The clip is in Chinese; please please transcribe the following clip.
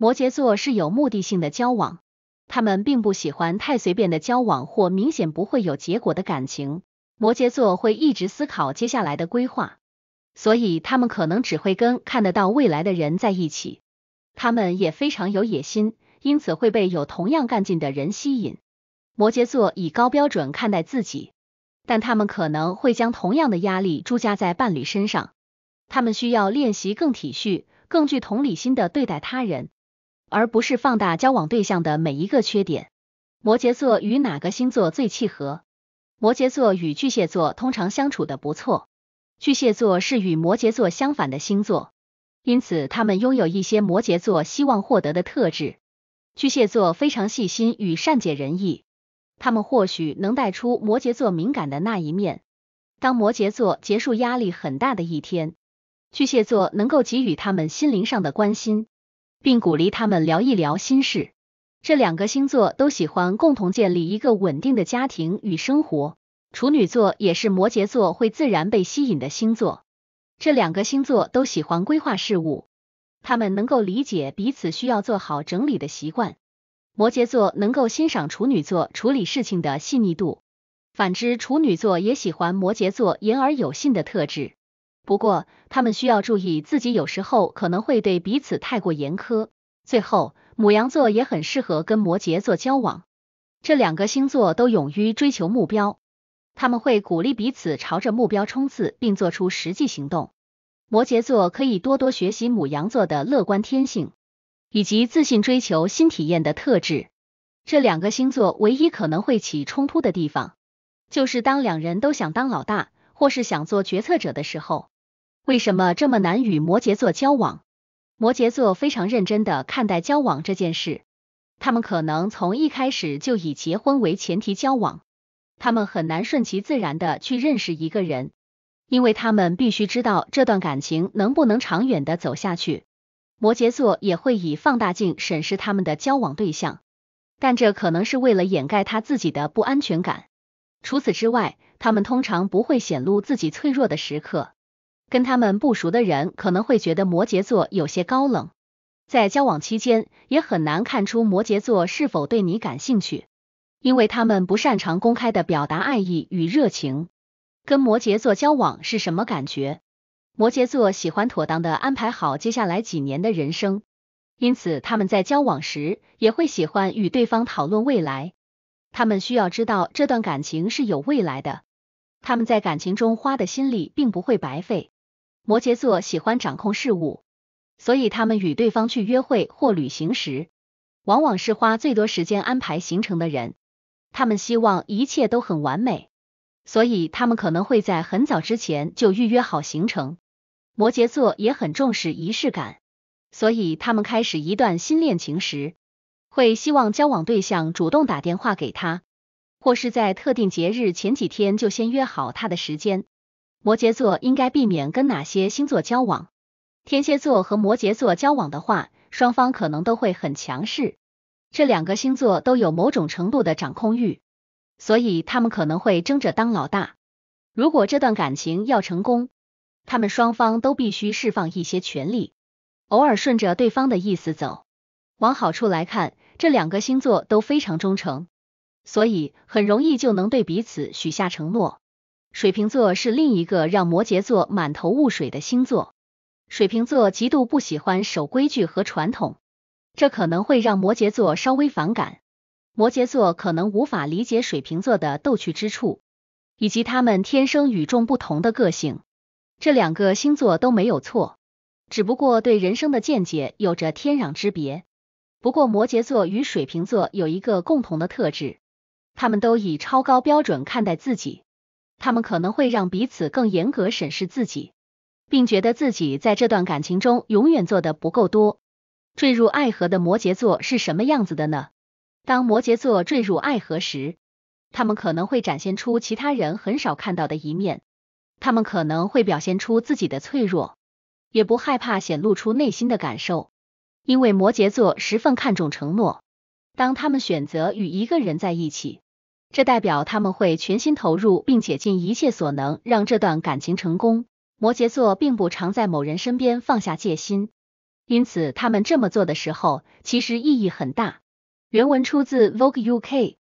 摩羯座是有目的性的交往，他们并不喜欢太随便的交往或明显不会有结果的感情。摩羯座会一直思考接下来的规划，所以他们可能只会跟看得到未来的人在一起。他们也非常有野心，因此会被有同样干劲的人吸引。摩羯座以高标准看待自己，但他们可能会将同样的压力注加在伴侣身上。他们需要练习更体恤、更具同理心的对待他人。而不是放大交往对象的每一个缺点。摩羯座与哪个星座最契合？摩羯座与巨蟹座通常相处的不错。巨蟹座是与摩羯座相反的星座，因此他们拥有一些摩羯座希望获得的特质。巨蟹座非常细心与善解人意，他们或许能带出摩羯座敏感的那一面。当摩羯座结束压力很大的一天，巨蟹座能够给予他们心灵上的关心。并鼓励他们聊一聊心事。这两个星座都喜欢共同建立一个稳定的家庭与生活。处女座也是摩羯座会自然被吸引的星座。这两个星座都喜欢规划事物，他们能够理解彼此需要做好整理的习惯。摩羯座能够欣赏处女座处理事情的细腻度，反之处女座也喜欢摩羯座言而有信的特质。不过，他们需要注意自己有时候可能会对彼此太过严苛。最后，母羊座也很适合跟摩羯座交往，这两个星座都勇于追求目标，他们会鼓励彼此朝着目标冲刺，并做出实际行动。摩羯座可以多多学习母羊座的乐观天性以及自信追求新体验的特质。这两个星座唯一可能会起冲突的地方，就是当两人都想当老大或是想做决策者的时候。为什么这么难与摩羯座交往？摩羯座非常认真的看待交往这件事，他们可能从一开始就以结婚为前提交往，他们很难顺其自然的去认识一个人，因为他们必须知道这段感情能不能长远的走下去。摩羯座也会以放大镜审视他们的交往对象，但这可能是为了掩盖他自己的不安全感。除此之外，他们通常不会显露自己脆弱的时刻。跟他们不熟的人可能会觉得摩羯座有些高冷，在交往期间也很难看出摩羯座是否对你感兴趣，因为他们不擅长公开的表达爱意与热情。跟摩羯座交往是什么感觉？摩羯座喜欢妥当的安排好接下来几年的人生，因此他们在交往时也会喜欢与对方讨论未来，他们需要知道这段感情是有未来的，他们在感情中花的心力并不会白费。摩羯座喜欢掌控事物，所以他们与对方去约会或旅行时，往往是花最多时间安排行程的人。他们希望一切都很完美，所以他们可能会在很早之前就预约好行程。摩羯座也很重视仪式感，所以他们开始一段新恋情时，会希望交往对象主动打电话给他，或是在特定节日前几天就先约好他的时间。摩羯座应该避免跟哪些星座交往？天蝎座和摩羯座交往的话，双方可能都会很强势。这两个星座都有某种程度的掌控欲，所以他们可能会争着当老大。如果这段感情要成功，他们双方都必须释放一些权利，偶尔顺着对方的意思走。往好处来看，这两个星座都非常忠诚，所以很容易就能对彼此许下承诺。水瓶座是另一个让摩羯座满头雾水的星座。水瓶座极度不喜欢守规矩和传统，这可能会让摩羯座稍微反感。摩羯座可能无法理解水瓶座的逗趣之处，以及他们天生与众不同的个性。这两个星座都没有错，只不过对人生的见解有着天壤之别。不过，摩羯座与水瓶座有一个共同的特质，他们都以超高标准看待自己。他们可能会让彼此更严格审视自己，并觉得自己在这段感情中永远做的不够多。坠入爱河的摩羯座是什么样子的呢？当摩羯座坠入爱河时，他们可能会展现出其他人很少看到的一面。他们可能会表现出自己的脆弱，也不害怕显露出内心的感受，因为摩羯座十分看重承诺。当他们选择与一个人在一起。这代表他们会全心投入，并且尽一切所能让这段感情成功。摩羯座并不常在某人身边放下戒心，因此他们这么做的时候，其实意义很大。原文出自 Vogue UK。